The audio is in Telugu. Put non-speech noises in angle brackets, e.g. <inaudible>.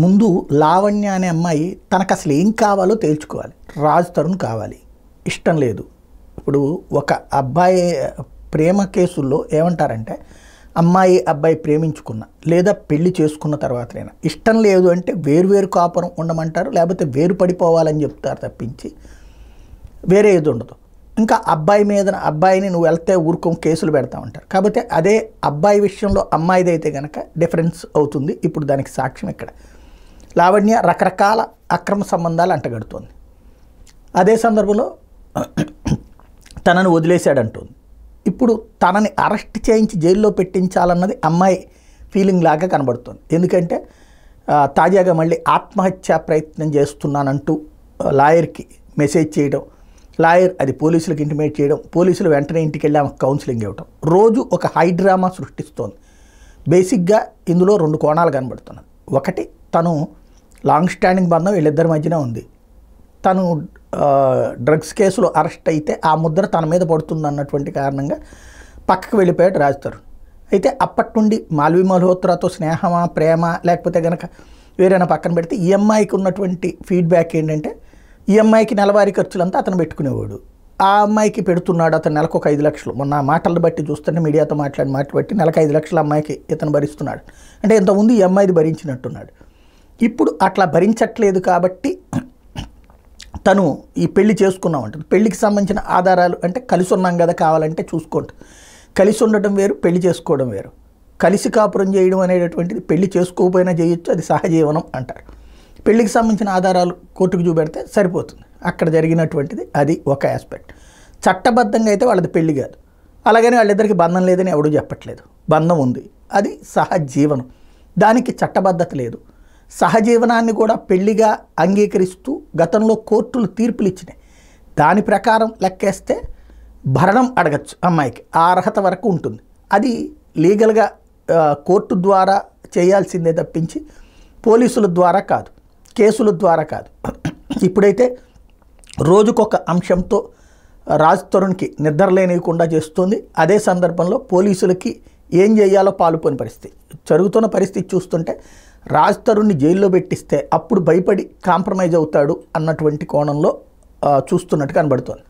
ముందు లావణ్య అనే అమ్మాయి తనకు అసలు ఏం కావాలో తేల్చుకోవాలి రాజ్ తరుణ్ కావాలి ఇష్టం లేదు ఇప్పుడు ఒక అబ్బాయి ప్రేమ కేసుల్లో ఏమంటారంటే అమ్మాయి అబ్బాయి ప్రేమించుకున్న లేదా పెళ్లి చేసుకున్న తర్వాతనైనా ఇష్టం లేదు అంటే వేరువేరు కాపురం ఉండమంటారు లేకపోతే వేరు పడిపోవాలని చెప్తారు తప్పించి వేరే ఏది ఉండదు ఇంకా అబ్బాయి మీద అబ్బాయిని నువ్వు వెళ్తే ఊరుకో కేసులు పెడతా ఉంటారు కాబట్టి అదే అబ్బాయి విషయంలో అమ్మాయిదైతే కనుక డిఫరెన్స్ అవుతుంది ఇప్పుడు దానికి సాక్ష్యం ఇక్కడ లావణ్య రకరకాల అక్రమ సంబంధాలు అంటగడుతోంది అదే సందర్భంలో <clears throat> తనను వదిలేశాడంటుంది ఇప్పుడు తనని అరెస్ట్ చేయించి జైల్లో పెట్టించాలన్నది అమ్మాయి ఫీలింగ్ లాగా కనబడుతుంది ఎందుకంటే తాజాగా మళ్ళీ ఆత్మహత్యా ప్రయత్నం చేస్తున్నానంటూ లాయర్కి మెసేజ్ చేయడం లాయర్ అది పోలీసులకు ఇంటిమేట్ చేయడం పోలీసులు వెంటనే ఇంటికి వెళ్ళి ఆమెకు కౌన్సిలింగ్ ఇవ్వడం రోజు ఒక హైడ్రామా సృష్టిస్తోంది బేసిక్గా ఇందులో రెండు కోణాలు కనబడుతున్నాయి ఒకటి తను లాంగ్ స్టాండింగ్ బంధం వీళ్ళిద్దరి మధ్యన ఉంది తను డ్రగ్స్ కేసులో అరెస్ట్ అయితే ఆ ముద్ర తన మీద పడుతుంది అన్నటువంటి కారణంగా పక్కకు వెళ్ళిపోయాడు రాజ్తరుణ్ అయితే అప్పటి నుండి మాల్వి మల్హోత్రాతో స్నేహమా ప్రేమ లేకపోతే కనుక వేరైనా పక్కన పెడితే ఈఎంఐకి ఉన్నటువంటి ఫీడ్బ్యాక్ ఏంటంటే ఈఎంఐకి నెలవారీ ఖర్చులంతా అతను పెట్టుకునేవాడు ఆ అమ్మాయికి పెడుతున్నాడు అతను నెలకు ఒక ఐదు లక్షలు మొన్న మాటలు బట్టి చూస్తుంటే మీడియాతో మాట్లాడి మాటలు బట్టి నెలకు ఐదు లక్షల అమ్మాయికి ఇతను భరిస్తున్నాడు అంటే ఇంతకుముందు ఈ అమ్మాయిది భరించినట్టున్నాడు ఇప్పుడు అట్లా భరించట్లేదు కాబట్టి తను ఈ పెళ్లి చేసుకున్నాం అంటే పెళ్లికి సంబంధించిన ఆధారాలు అంటే కలిసి ఉన్నాం కదా కావాలంటే చూసుకోండి కలిసి ఉండటం వేరు పెళ్లి చేసుకోవడం వేరు కలిసి కాపురం చేయడం అనేటటువంటిది పెళ్లి చేసుకోకపోయినా చేయొచ్చు అది సహజీవనం అంటారు పెళ్లికి సంబంధించిన ఆధారాలు కోర్టుకు చూపెడితే సరిపోతుంది అక్కడ జరిగినటువంటిది అది ఒక ఆస్పెక్ట్ చట్టబద్ధంగా అయితే వాళ్ళది పెళ్లి కాదు అలాగని వాళ్ళిద్దరికి బంధం లేదని ఎవడూ చెప్పట్లేదు బంధం ఉంది అది సహజీవనం దానికి చట్టబద్ధత లేదు సహజీవనాన్ని కూడా పెళ్లిగా అంగీకరిస్తూ గతంలో కోర్టులు తీర్పులు ఇచ్చినాయి దాని ప్రకారం లెక్కేస్తే భరణం అడగచ్చు అమ్మాయికి ఆ అర్హత వరకు ఉంటుంది అది లీగల్గా కోర్టు ద్వారా చేయాల్సిందే తప్పించి పోలీసుల ద్వారా కాదు కేసుల ద్వారా కాదు ఇప్పుడైతే రోజుకొక అంశంతో రాజ్ తరుణ్కి నిద్ర లేనియకుండా చేస్తుంది అదే సందర్భంలో పోలీసులకి ఏం చేయాలో పాలుపోని పరిస్థితి జరుగుతున్న పరిస్థితి చూస్తుంటే రాజ్ తరుణ్ని జైల్లో పెట్టిస్తే అప్పుడు భయపడి కాంప్రమైజ్ అవుతాడు అన్నటువంటి కోణంలో చూస్తున్నట్టు కనబడుతోంది